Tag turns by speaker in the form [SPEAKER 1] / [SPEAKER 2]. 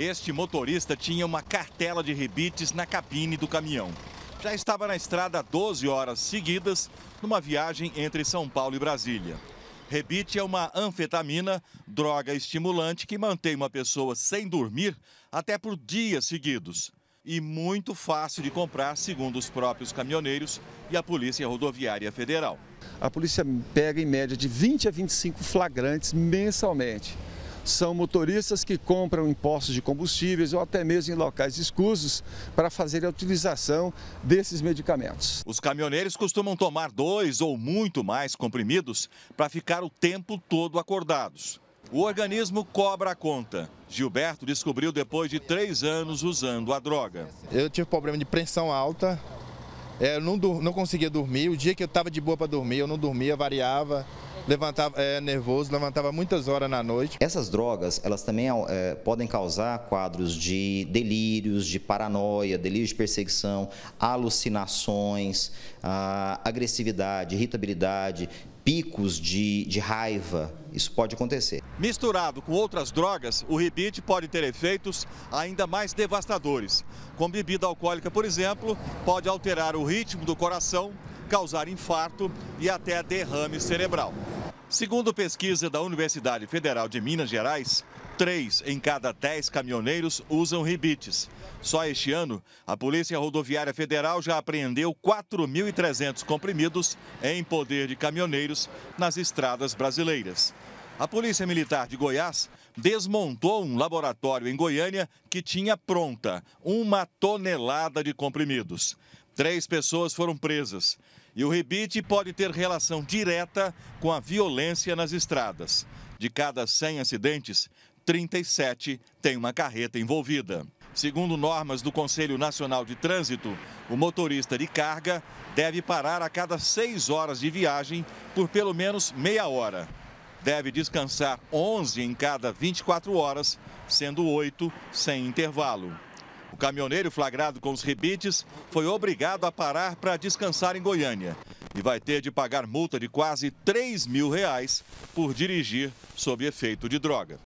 [SPEAKER 1] Este motorista tinha uma cartela de rebites na cabine do caminhão. Já estava na estrada 12 horas seguidas, numa viagem entre São Paulo e Brasília. Rebite é uma anfetamina, droga estimulante que mantém uma pessoa sem dormir até por dias seguidos. E muito fácil de comprar, segundo os próprios caminhoneiros e a Polícia Rodoviária Federal. A polícia pega em média de 20 a 25 flagrantes mensalmente são motoristas que compram em postos de combustíveis ou até mesmo em locais escusos para fazer a utilização desses medicamentos. Os caminhoneiros costumam tomar dois ou muito mais comprimidos para ficar o tempo todo acordados. O organismo cobra a conta. Gilberto descobriu depois de três anos usando a droga. Eu tive problema de pressão alta,
[SPEAKER 2] é, eu não, não conseguia dormir. O dia que eu estava de boa para dormir, eu não dormia, variava levantava é, nervoso, levantava muitas horas na noite. Essas drogas, elas também é, é podem causar quadros de delírios, de paranoia, delírios de perseguição, alucinações, agressividade, irritabilidade, picos de, de, raiva. Isso pode acontecer.
[SPEAKER 1] Misturado com outras drogas, o ribite pode ter efeitos ainda mais devastadores. Com bebida alcoólica, por exemplo, pode alterar o ritmo do coração, causar infarto e até derrame cerebral. Segundo pesquisa da Universidade Federal de Minas Gerais, três em cada dez caminhoneiros usam ribites. Só este ano, a Polícia Rodoviária Federal já apreendeu 4.300 comprimidos em poder de caminhoneiros nas estradas brasileiras. A Polícia Militar de Goiás desmontou um laboratório em Goiânia que tinha pronta uma tonelada de comprimidos. Três pessoas foram presas. E o rebite pode ter relação direta com a violência nas estradas. De cada 100 acidentes, 37 têm uma carreta envolvida. Segundo normas do Conselho Nacional de Trânsito, o motorista de carga deve parar a cada 6 horas de viagem por pelo menos meia hora deve descansar 11 em cada 24 horas, sendo 8 sem intervalo. O caminhoneiro flagrado com os rebites foi obrigado a parar para descansar em Goiânia e vai ter de pagar multa de quase 3 mil reais por dirigir sob efeito de droga.